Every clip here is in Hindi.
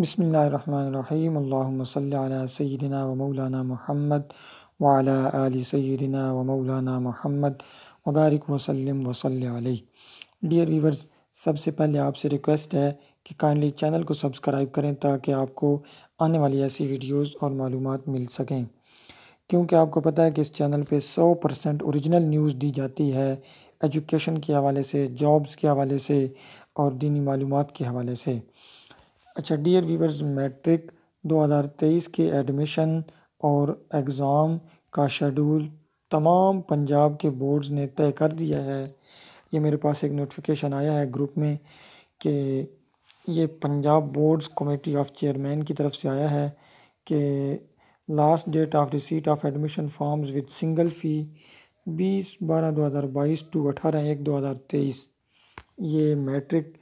बिसमीम् सैदिना व मौलाना महमद वाली सैदिना व मौलाना महमद वबारक वसलम वसलि डियर व्यूवर्स सबसे पहले आपसे रिक्वेस्ट है कि काइंडली चैनल को सब्सक्राइब करें ताकि आपको आने वाली ऐसी वीडियोस और मालूम मिल सकें क्योंकि आपको पता है कि इस चैनल पे 100 परसेंट औरिजिनल न्यूज़ दी जाती है एजुकेशन के हवाले से जॉब्स के हवाले से और दीनी मालूम के हवाले से अच्छा डियर व्यूवर्स मैट्रिक 2023 के एडमिशन और एग्ज़ाम का शेड्यूल तमाम पंजाब के बोर्ड्स ने तय कर दिया है ये मेरे पास एक नोटिफिकेशन आया है ग्रुप में कि ये Punjab boards committee of chairman की तरफ से आया है कि last date of receipt of admission forms with single fee बीस बारह दो हज़ार बाईस टू अठारह एक दो हज़ार तेईस ये मैट्रिक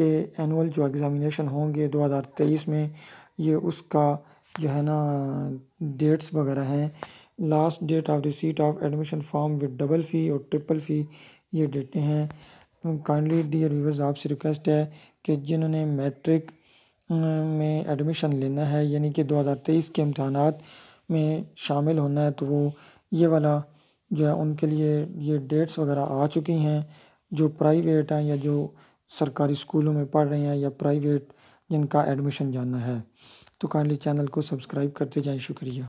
के एनुअल जो एग्ज़ामिनेशन होंगे 2023 में ये उसका जो है ना डेट्स वगैरह हैं last date of receipt of admission form with double fee और ट्रिपल फ़ी ये डेटें हैं काइंडली डियर व्यूवर्स आपसे रिक्वेस्ट है कि जिन्होंने मैट्रिक में एडमिशन लेना है यानी कि 2023 के इम्तहान में शामिल होना है तो वो ये वाला जो है उनके लिए ये डेट्स वगैरह आ चुकी हैं जो प्राइवेट हैं या जो सरकारी स्कूलों में पढ़ रहे हैं या प्राइवेट जिनका एडमिशन जाना है तो काइंडली चैनल को सब्सक्राइब करते जाएँ शुक्रिया